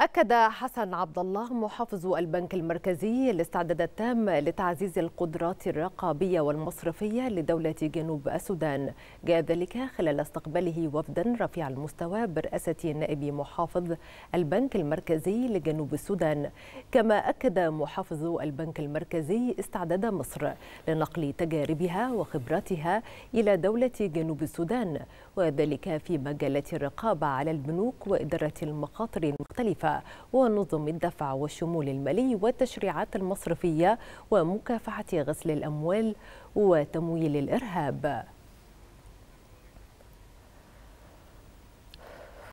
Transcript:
أكد حسن عبد الله محافظ البنك المركزي الاستعداد التام لتعزيز القدرات الرقابية والمصرفية لدولة جنوب السودان جاء ذلك خلال استقباله وفدا رفيع المستوى برئاسة نائب محافظ البنك المركزي لجنوب السودان كما أكد محافظ البنك المركزي استعداد مصر لنقل تجاربها وخبراتها إلى دولة جنوب السودان وذلك في مجالات الرقابة على البنوك وإدارة المخاطر المختلفة ونظم الدفع والشمول المالي والتشريعات المصرفية ومكافحة غسل الأموال وتمويل الإرهاب